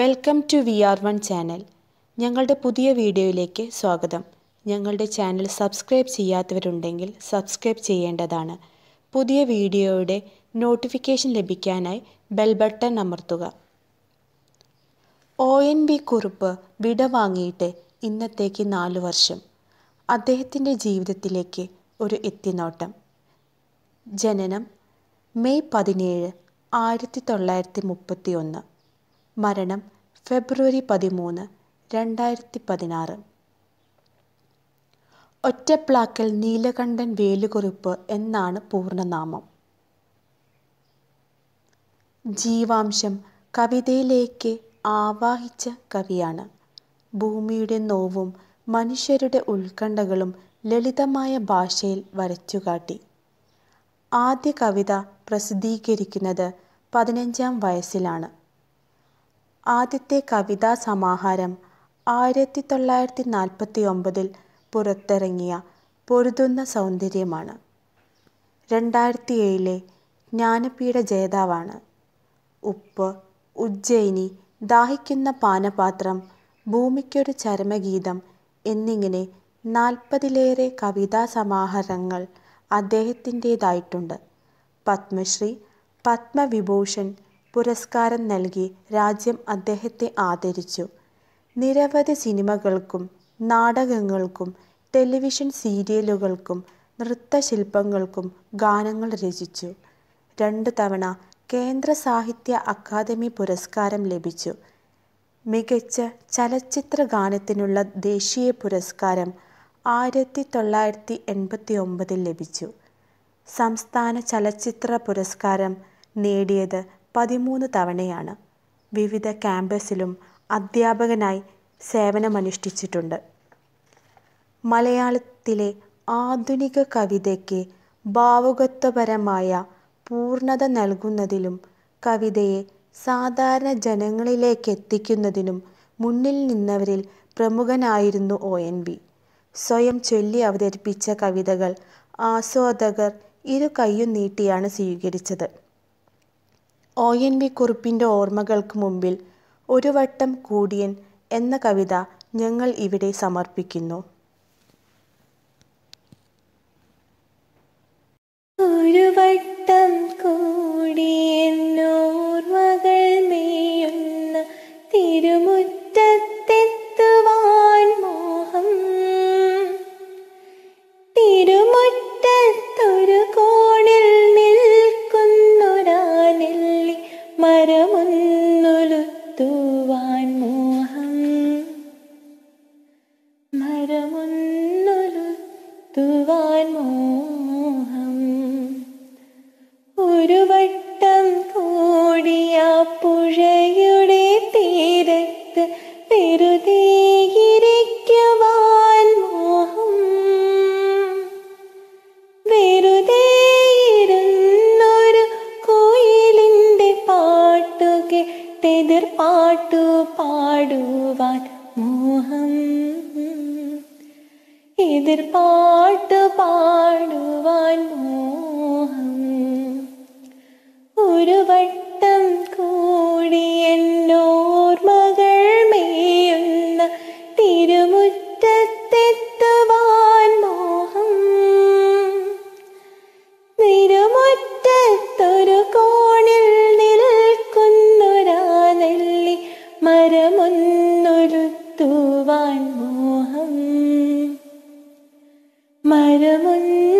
welcome to V R one channel ഞങ്ങളുടെ പുതിയ വീഡിയോയിലേക്ക് സ്വാഗതം ഞങ്ങളുടെ ചാനൽ സബ്സ്ക്രൈബ് ചെയ്യാത്തവരുണ്ടെങ്കിൽ സബ്സ്ക്രൈബ് ചെയ്യേണ്ടതാണ് പുതിയ വീഡിയോയുടെ നോട്ടിഫിക്കേഷൻ ലഭിക്കാനായി ബെൽ ബട്ടൺ അമർത്തുക ഒ എൻ വി കുറുപ്പ് വിട വാങ്ങിയിട്ട് ഇന്നത്തേക്ക് നാലു വർഷം അദ്ദേഹത്തിൻ്റെ ജീവിതത്തിലേക്ക് ഒരു എത്തിനോട്ടം ജനനം മെയ് പതിനേഴ് ആയിരത്തി തൊള്ളായിരത്തി മുപ്പത്തി ഒന്ന് മരണം ഫെബ്രുവരി പതിമൂന്ന് രണ്ടായിരത്തി പതിനാറ് ഒറ്റപ്ലാക്കൽ നീലകണ്ഠൻ വേലുകുറിപ്പ് എന്നാണ് പൂർണ്ണനാമം ജീവാംശം കവിതയിലേക്ക് ആവാഹിച്ച കവിയാണ് ഭൂമിയുടെ നോവും മനുഷ്യരുടെ ഉത്കണ്ഠകളും ലളിതമായ ഭാഷയിൽ വരച്ചുകാട്ടി ആദ്യ കവിത പ്രസിദ്ധീകരിക്കുന്നത് പതിനഞ്ചാം വയസ്സിലാണ് ആദ്യത്തെ കവിതാ സമാഹാരം ആയിരത്തി തൊള്ളായിരത്തി നാൽപ്പത്തി ഒമ്പതിൽ പുറത്തിറങ്ങിയ പൊരുതുന്ന സൗന്ദര്യമാണ് രണ്ടായിരത്തി ഏഴിലെ ജ്ഞാനപീഠ ജേതാവാണ് ഉപ്പ് ഉജ്ജയിനി ദാഹിക്കുന്ന പാനപാത്രം ഭൂമിക്കൊരു ചരമഗീതം എന്നിങ്ങനെ നാൽപ്പതിലേറെ കവിതാ സമാഹാരങ്ങൾ അദ്ദേഹത്തിൻ്റേതായിട്ടുണ്ട് പത്മശ്രീ പത്മവിഭൂഷൺ പുരസ്കാരം നൽകി രാജ്യം അദ്ദേഹത്തെ ആദരിച്ചു നിരവധി സിനിമകൾക്കും നാടകങ്ങൾക്കും ടെലിവിഷൻ സീരിയലുകൾക്കും നൃത്തശില്പങ്ങൾക്കും ഗാനങ്ങൾ രചിച്ചു രണ്ട് തവണ കേന്ദ്ര സാഹിത്യ അക്കാദമി പുരസ്കാരം ലഭിച്ചു മികച്ച ചലച്ചിത്ര ഗാനത്തിനുള്ള ദേശീയ പുരസ്കാരം ആയിരത്തി തൊള്ളായിരത്തി എൺപത്തി ഒമ്പതിൽ ലഭിച്ചു സംസ്ഥാന ചലച്ചിത്ര പുരസ്കാരം നേടിയത് പതിമൂന്ന് തവണയാണ് വിവിധ ക്യാമ്പസിലും അധ്യാപകനായി സേവനമനുഷ്ഠിച്ചിട്ടുണ്ട് മലയാളത്തിലെ ആധുനിക കവിതയ്ക്ക് ഭാവുകത്വപരമായ പൂർണ്ണത നൽകുന്നതിലും കവിതയെ സാധാരണ ജനങ്ങളിലേക്ക് എത്തിക്കുന്നതിനും മുന്നിൽ നിന്നവരിൽ പ്രമുഖനായിരുന്നു ഒ എൻ വി സ്വയം ചൊല്ലി അവതരിപ്പിച്ച കവിതകൾ ആസ്വാദകർ ഇരു കൈയും നീട്ടിയാണ് സ്വീകരിച്ചത് ഒ എൻ വി കുറുപ്പിൻ്റെ ഓർമ്മകൾക്ക് മുമ്പിൽ ഒരു വട്ടം കൂടിയൻ എന്ന കവിത ഞങ്ങൾ ഇവിടെ സമർപ്പിക്കുന്നു ഒരു मरमुन्नु ऋतुवान् मोहम् मरमुन्नु ऋतुवान् मो എതിർപ്പാട്ടു പാടുവാൻ മോഹം എതിർപ്പാട്ട് പാടുവാൻ മോഹം ഒരു വട്ടം ധരമുന്ന